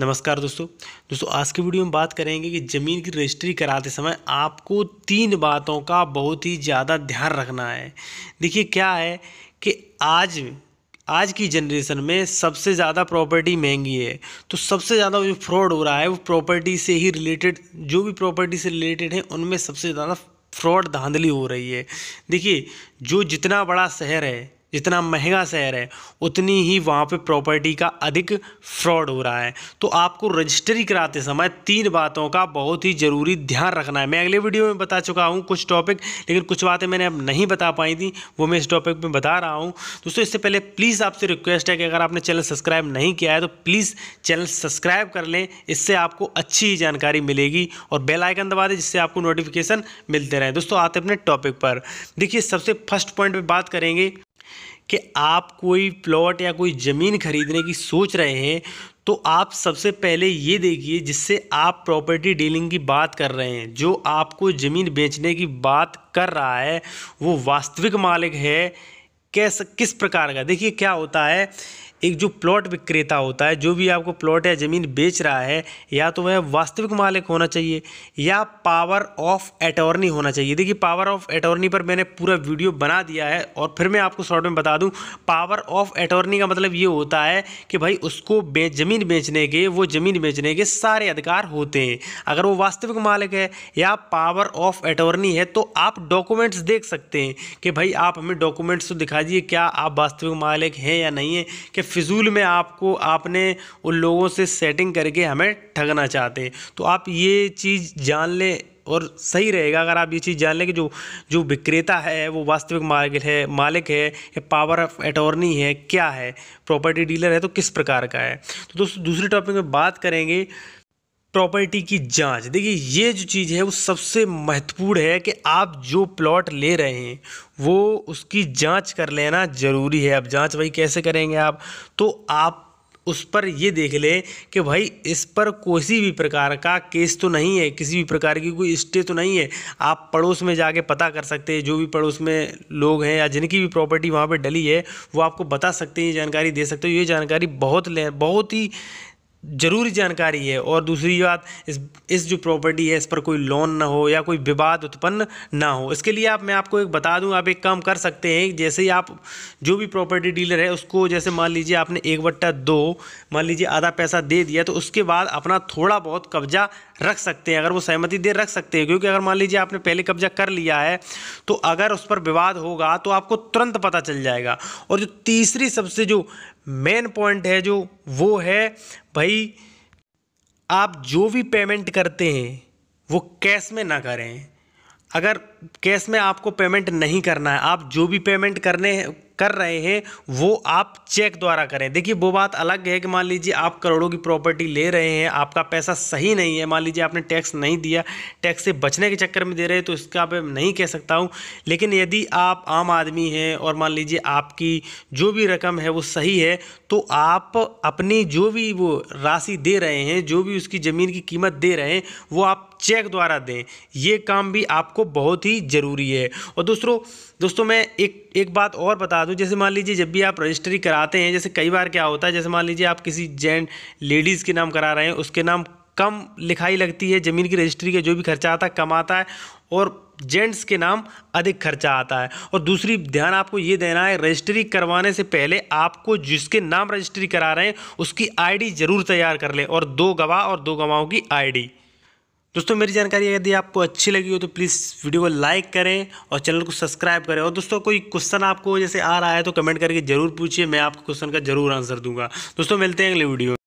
नमस्कार दोस्तों दोस्तों आज की वीडियो में बात करेंगे कि ज़मीन की रजिस्ट्री कराते समय आपको तीन बातों का बहुत ही ज़्यादा ध्यान रखना है देखिए क्या है कि आज आज की जनरेशन में सबसे ज़्यादा प्रॉपर्टी महंगी है तो सबसे ज़्यादा जो फ्रॉड हो रहा है वो प्रॉपर्टी से ही रिलेटेड जो भी प्रॉपर्टी से रिलेटेड है उनमें सबसे ज़्यादा फ्रॉड धांधली हो रही है देखिए जो जितना बड़ा शहर है जितना महंगा शहर है उतनी ही वहाँ पे प्रॉपर्टी का अधिक फ्रॉड हो रहा है तो आपको रजिस्ट्री कराते समय तीन बातों का बहुत ही ज़रूरी ध्यान रखना है मैं अगले वीडियो में बता चुका हूँ कुछ टॉपिक लेकिन कुछ बातें मैंने अब नहीं बता पाई थी वो मैं इस टॉपिक में बता रहा हूँ दोस्तों इससे पहले प्लीज़ आपसे रिक्वेस्ट है कि अगर आपने चैनल सब्सक्राइब नहीं किया है तो प्लीज़ चैनल सब्सक्राइब कर लें इससे आपको अच्छी जानकारी मिलेगी और बेल आइकन दबा दें जिससे आपको नोटिफिकेशन मिलते रहें दोस्तों आते अपने टॉपिक पर देखिए सबसे फर्स्ट पॉइंट पर बात करेंगे कि आप कोई प्लॉट या कोई ज़मीन खरीदने की सोच रहे हैं तो आप सबसे पहले ये देखिए जिससे आप प्रॉपर्टी डीलिंग की बात कर रहे हैं जो आपको ज़मीन बेचने की बात कर रहा है वो वास्तविक मालिक है कैसा किस प्रकार का देखिए क्या होता है एक जो प्लॉट विक्रेता होता है जो भी आपको प्लॉट या ज़मीन बेच रहा है या तो वह वास्तविक मालिक होना चाहिए या पावर ऑफ अटॉर्नी होना चाहिए देखिए पावर ऑफ अटॉर्नी पर मैंने पूरा वीडियो बना दिया है और फिर मैं आपको शॉर्ट में बता दूँ पावर ऑफ अटॉर्नी का मतलब ये होता है कि भाई उसको ज़मीन बेचने के वो ज़मीन बेचने के सारे अधिकार होते हैं अगर वो वास्तविक मालिक है या पावर ऑफ अटॉर्नी है तो आप डॉक्यूमेंट्स देख सकते हैं कि भाई आप हमें डॉक्यूमेंट्स तो दिखा दिए क्या आप वास्तविक मालिक हैं या नहीं है कि फिजूल में आपको आपने उन लोगों से सेटिंग करके हमें ठगना चाहते तो आप ये चीज़ जान लें और सही रहेगा अगर आप ये चीज़ जान लें कि जो जो विक्रेता है वो वास्तविक मालिक है मालिक है या पावर ऑफ अटॉर्नी है क्या है प्रॉपर्टी डीलर है तो किस प्रकार का है तो दोस्तों दूसरे टॉपिक में बात करेंगे प्रॉपर्टी की जांच देखिए ये जो चीज़ है वो सबसे महत्वपूर्ण है कि आप जो प्लॉट ले रहे हैं वो उसकी जांच कर लेना ज़रूरी है अब जांच भाई कैसे करेंगे आप तो आप उस पर ये देख लें कि भाई इस पर किसी भी प्रकार का केस तो नहीं है किसी भी प्रकार की कोई स्टे तो नहीं है आप पड़ोस में जाके पता कर सकते हैं जो भी पड़ोस में लोग हैं या जिनकी भी प्रॉपर्टी वहाँ पर डली है वो आपको बता सकते हैं ये जानकारी दे सकते हो ये जानकारी बहुत ले बहुत ही ज़रूरी जानकारी है और दूसरी बात इस इस जो प्रॉपर्टी है इस पर कोई लोन ना हो या कोई विवाद उत्पन्न ना हो इसके लिए आप मैं आपको एक बता दूं आप एक काम कर सकते हैं जैसे ही आप जो भी प्रॉपर्टी डीलर है उसको जैसे मान लीजिए आपने एक बट्टा दो मान लीजिए आधा पैसा दे दिया तो उसके बाद अपना थोड़ा बहुत कब्जा रख सकते हैं अगर वो सहमति दे रख सकते हैं क्योंकि अगर मान लीजिए आपने पहले कब्जा कर लिया है तो अगर उस पर विवाद होगा तो आपको तुरंत पता चल जाएगा और जो तीसरी सबसे जो मेन पॉइंट है जो वो है भाई आप जो भी पेमेंट करते हैं वो कैश में ना करें अगर कैश में आपको पेमेंट नहीं करना है आप जो भी पेमेंट करने कर रहे हैं वो आप चेक द्वारा करें देखिए वो बात अलग है कि मान लीजिए आप करोड़ों की प्रॉपर्टी ले रहे हैं आपका पैसा सही नहीं है मान लीजिए आपने टैक्स नहीं दिया टैक्स से बचने के चक्कर में दे रहे हैं तो इसका मैं नहीं कह सकता हूँ लेकिन यदि आप आम आदमी हैं और मान लीजिए आपकी जो भी रकम है वो सही है तो आप अपनी जो भी वो राशि दे रहे हैं जो भी उसकी ज़मीन की कीमत दे रहे हैं वो आप चेक द्वारा दें ये काम भी आपको बहुत ही ज़रूरी है और दूसरों दोस्तों मैं एक एक बात और बता बता दूं जैसे मान लीजिए जब भी आप रजिस्ट्री कराते हैं जैसे कई बार क्या होता है जैसे मान लीजिए आप किसी जेंट लेडीज़ के नाम करा रहे हैं उसके नाम कम लिखाई लगती है ज़मीन की रजिस्ट्री का जो भी खर्चा आता है कम आता है और जेंट्स के नाम अधिक खर्चा आता है और दूसरी ध्यान आपको ये देना है रजिस्ट्री करवाने से पहले आपको जिसके नाम रजिस्ट्री करा रहे हैं उसकी आईडी ज़रूर तैयार कर लें और दो गवाह और दो गवाहों की आईडी दोस्तों मेरी जानकारी यदि आपको अच्छी लगी हो तो प्लीज़ वीडियो को लाइक करें और चैनल को सब्सक्राइब करें और दोस्तों कोई क्वेश्चन आपको जैसे आ रहा है तो कमेंट करके ज़रूर पूछिए मैं आपको क्वेश्चन का जरूर आंसर दूंगा दोस्तों मिलते हैं अगले वीडियो